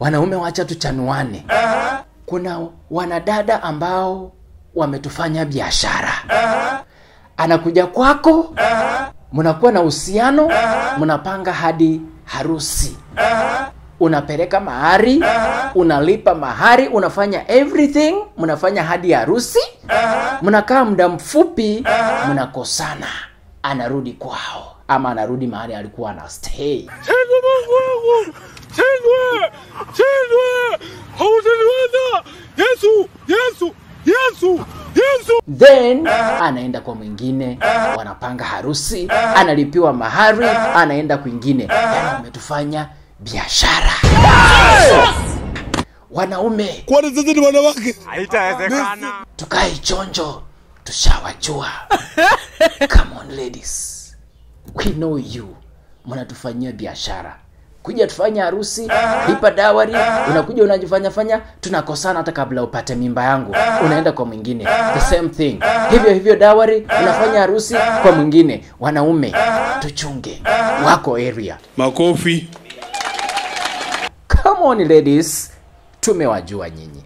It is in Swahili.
wanaume wacha tuchanuane. uh-huh. kuna wanadada ambao wametufanya biashara. uh-huh. anakuja kwako. uh-huh. mnakuwa na uhusiano. uh-huh. mnapanga hadi harusi. uh-huh unapeleka mahari uh-huh. unalipa mahari unafanya everything mnafanya hadi harusi uh-huh. mnakaa muda mfupi uh-huh. mnakosana anarudi kwao ama anarudi mahali alikuwa stay. then uh-huh. anaenda kwa mwingine uh-huh. wanapanga harusi uh-huh. analipiwa mahari anaenda kwingine yani umetufanya biashara wanaume kwani sisi ni wanawake haitawezekana tukae chonjo tushawajua come on ladies we know you mnatufanyia biashara kuja tufanye harusi uh-huh. lipa dawari uh-huh. unakuja unajifanya fanya tunakosana hata kabla upate mimba yangu uh-huh. unaenda kwa mwingine uh-huh. the same thing uh-huh. hivyo hivyo dawari uh-huh. unafanya harusi uh-huh. kwa mwingine wanaume uh-huh. tuchunge uh-huh. wako area makofi come on ladies tumewajua nyinyi